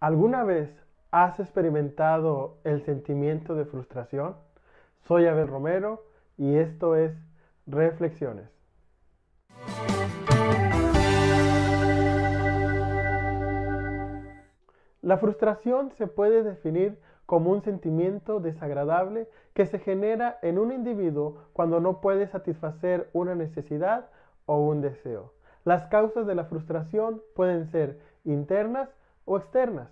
¿Alguna vez has experimentado el sentimiento de frustración? Soy Abel Romero y esto es Reflexiones. La frustración se puede definir como un sentimiento desagradable que se genera en un individuo cuando no puede satisfacer una necesidad o un deseo. Las causas de la frustración pueden ser internas o externas.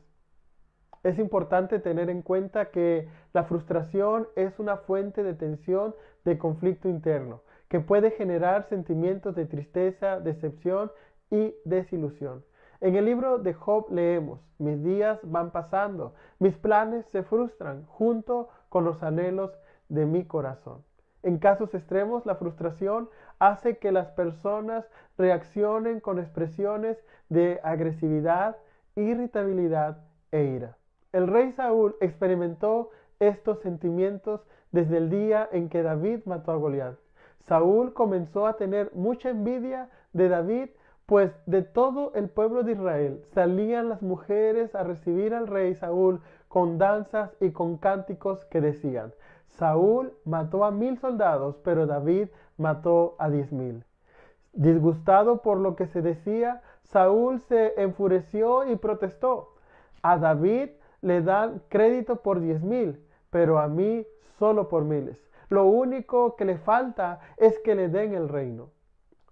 Es importante tener en cuenta que la frustración es una fuente de tensión, de conflicto interno, que puede generar sentimientos de tristeza, decepción y desilusión. En el libro de Job leemos, mis días van pasando, mis planes se frustran junto con los anhelos de mi corazón. En casos extremos, la frustración hace que las personas reaccionen con expresiones de agresividad, irritabilidad e ira. El rey Saúl experimentó estos sentimientos desde el día en que David mató a Goliat. Saúl comenzó a tener mucha envidia de David, pues de todo el pueblo de Israel salían las mujeres a recibir al rey Saúl con danzas y con cánticos que decían, Saúl mató a mil soldados, pero David mató a diez mil. Disgustado por lo que se decía, Saúl se enfureció y protestó. A David le dan crédito por diez mil, pero a mí solo por miles. Lo único que le falta es que le den el reino.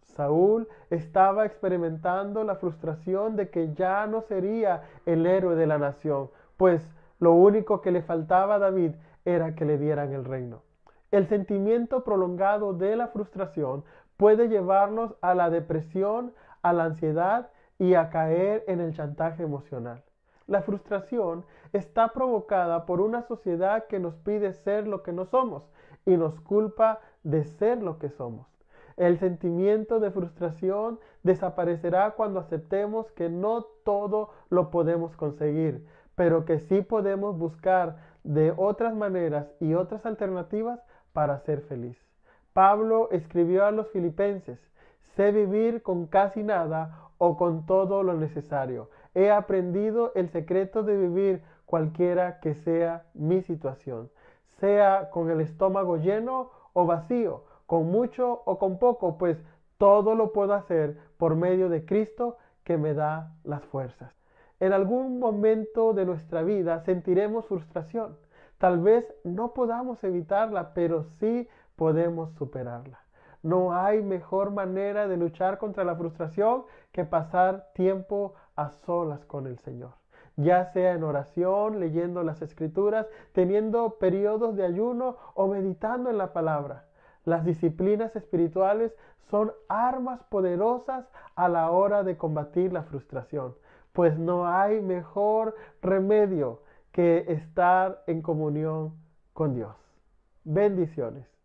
Saúl estaba experimentando la frustración de que ya no sería el héroe de la nación, pues lo único que le faltaba a David era que le dieran el reino. El sentimiento prolongado de la frustración puede llevarnos a la depresión, a la ansiedad y a caer en el chantaje emocional. La frustración está provocada por una sociedad que nos pide ser lo que no somos y nos culpa de ser lo que somos. El sentimiento de frustración desaparecerá cuando aceptemos que no todo lo podemos conseguir, pero que sí podemos buscar de otras maneras y otras alternativas para ser feliz. Pablo escribió a los filipenses, Sé vivir con casi nada o con todo lo necesario. He aprendido el secreto de vivir cualquiera que sea mi situación, sea con el estómago lleno o vacío, con mucho o con poco, pues todo lo puedo hacer por medio de Cristo que me da las fuerzas. En algún momento de nuestra vida sentiremos frustración. Tal vez no podamos evitarla, pero sí podemos superarla. No hay mejor manera de luchar contra la frustración que pasar tiempo a solas con el Señor ya sea en oración, leyendo las escrituras, teniendo periodos de ayuno o meditando en la palabra. Las disciplinas espirituales son armas poderosas a la hora de combatir la frustración, pues no hay mejor remedio que estar en comunión con Dios. Bendiciones.